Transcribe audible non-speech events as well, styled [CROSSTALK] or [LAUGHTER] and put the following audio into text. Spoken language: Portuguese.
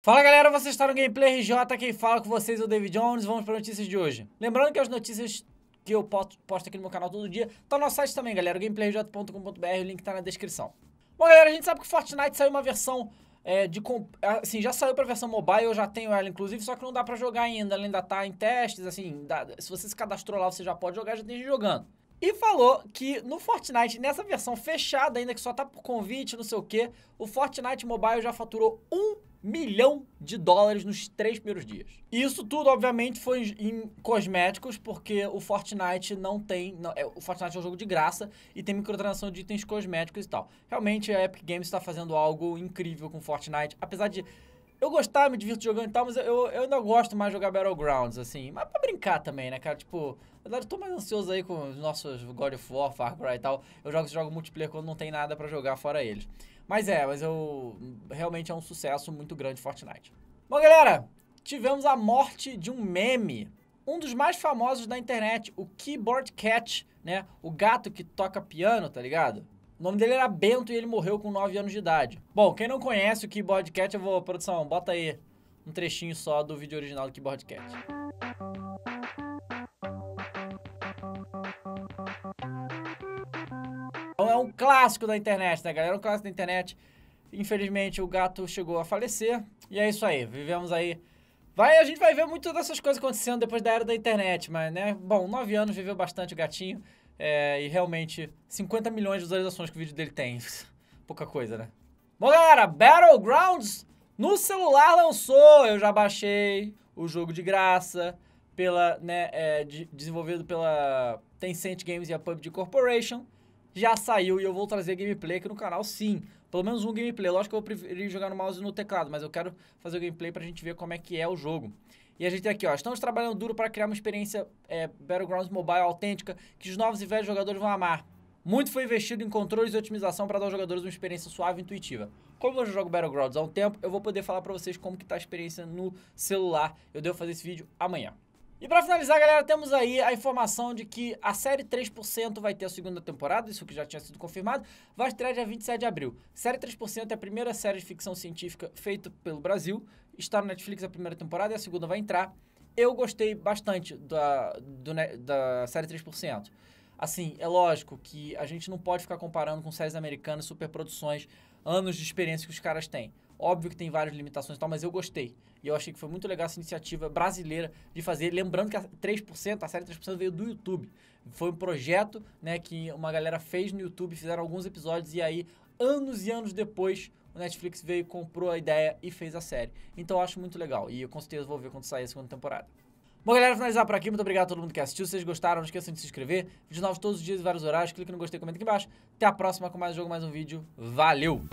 Fala galera, vocês estão no Gameplay RJ, quem fala com vocês é o David Jones, vamos para notícias de hoje. Lembrando que as notícias que eu posto, aqui no meu canal todo dia tá no nosso site também, galera, gameplayrj.com.br, o link está na descrição. Bom galera, a gente sabe que Fortnite saiu uma versão é, de... assim, já saiu a versão mobile, eu já tenho ela inclusive, só que não dá para jogar ainda, ela ainda está em testes, assim, dá, se você se cadastrou lá você já pode jogar, já tem gente jogando. E falou que no Fortnite, nessa versão fechada ainda, que só tá por convite, não sei o que, o Fortnite Mobile já faturou 1 milhão de dólares nos três primeiros dias. Isso tudo, obviamente, foi em cosméticos, porque o Fortnite não tem. Não, é, o Fortnite é um jogo de graça e tem microtransação de itens cosméticos e tal. Realmente a Epic Games está fazendo algo incrível com Fortnite, apesar de. Eu gostar, me divirto jogando e tal, mas eu, eu ainda gosto mais de jogar Battlegrounds, assim. Mas pra brincar também, né, cara? Tipo, na verdade, eu tô mais ansioso aí com os nossos God of War, Far Cry e tal. Eu jogo esse jogo multiplayer quando não tem nada para jogar fora eles. Mas é, mas eu realmente é um sucesso muito grande Fortnite. Bom, galera, tivemos a morte de um meme, um dos mais famosos da internet, o Keyboard Cat, né? O gato que toca piano, tá ligado? O nome dele era Bento e ele morreu com 9 anos de idade. Bom, quem não conhece o Keyboard Cat, eu vou, produção, bota aí um trechinho só do vídeo original do Keyboard Cat. um clássico da internet, né, galera? É um clássico da internet. Infelizmente, o gato chegou a falecer. E é isso aí. Vivemos aí. Vai, a gente vai ver muitas dessas coisas acontecendo depois da era da internet, mas, né? Bom, nove anos viveu bastante o gatinho. É, e realmente, 50 milhões de visualizações que o vídeo dele tem. [LAUGHS] Pouca coisa, né? Bom, galera, Battlegrounds no celular lançou. Eu já baixei o jogo de graça pela, né, é, de, desenvolvido pela Tencent Games e a PUBG Corporation já saiu e eu vou trazer gameplay aqui no canal, sim. Pelo menos um gameplay. Lógico que eu vou preferir jogar no mouse e no teclado, mas eu quero fazer o gameplay pra gente ver como é que é o jogo. E a gente tem aqui, ó, estamos trabalhando duro para criar uma experiência é, Battlegrounds Mobile autêntica que os novos e velhos jogadores vão amar. Muito foi investido em controles e otimização para dar aos jogadores uma experiência suave e intuitiva. Como eu jogo Battlegrounds há um tempo, eu vou poder falar para vocês como que tá a experiência no celular. Eu devo fazer esse vídeo amanhã. E para finalizar, galera, temos aí a informação de que a série 3% vai ter a segunda temporada, isso que já tinha sido confirmado, vai estrear dia 27 de abril. Série 3% é a primeira série de ficção científica feita pelo Brasil, está no Netflix a primeira temporada e a segunda vai entrar. Eu gostei bastante da, do, da série 3%. Assim, é lógico que a gente não pode ficar comparando com séries americanas, superproduções, anos de experiência que os caras têm. Óbvio que tem várias limitações e tal, mas eu gostei. E eu achei que foi muito legal essa iniciativa brasileira de fazer. Lembrando que a 3%, a série 3% veio do YouTube. Foi um projeto né, que uma galera fez no YouTube, fizeram alguns episódios e aí, anos e anos depois, o Netflix veio, comprou a ideia e fez a série. Então eu acho muito legal. E eu com certeza vou ver quando sair a segunda temporada. Bom, galera, finalizar por aqui. Muito obrigado a todo mundo que assistiu. Se vocês gostaram, não esqueçam de se inscrever. Vídeos novos todos os dias e vários horários. Clique no gostei, comenta aqui embaixo. Até a próxima com mais um jogo, mais um vídeo. Valeu!